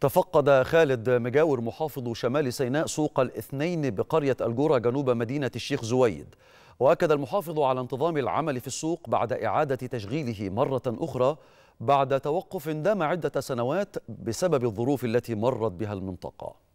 تفقد خالد مجاور محافظ شمال سيناء سوق الاثنين بقرية الجورة جنوب مدينة الشيخ زويد وأكد المحافظ على انتظام العمل في السوق بعد إعادة تشغيله مرة أخرى بعد توقف دام عدة سنوات بسبب الظروف التي مرت بها المنطقة